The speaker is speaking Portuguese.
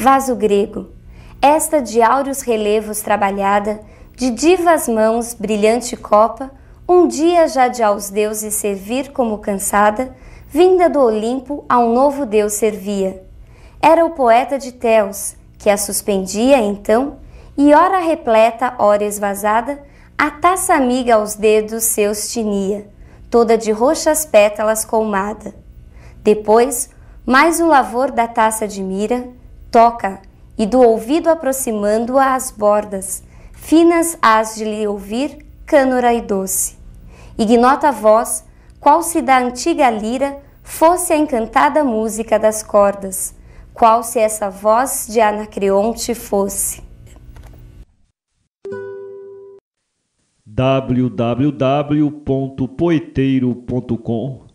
vaso grego, esta de áureos relevos trabalhada, de divas mãos, brilhante copa, um dia já de aos deuses servir como cansada, vinda do Olimpo a um novo deus servia. Era o poeta de Teos, que a suspendia então, e ora repleta, ora esvazada, a taça amiga aos dedos seus tinia, toda de roxas pétalas colmada. Depois, mais o lavor da taça de mira, Toca, e do ouvido aproximando-a às bordas, finas as de lhe ouvir, cânora e doce. Ignota a voz, qual se da antiga lira fosse a encantada música das cordas, qual se essa voz de Anacreonte fosse. www.poeteiro.com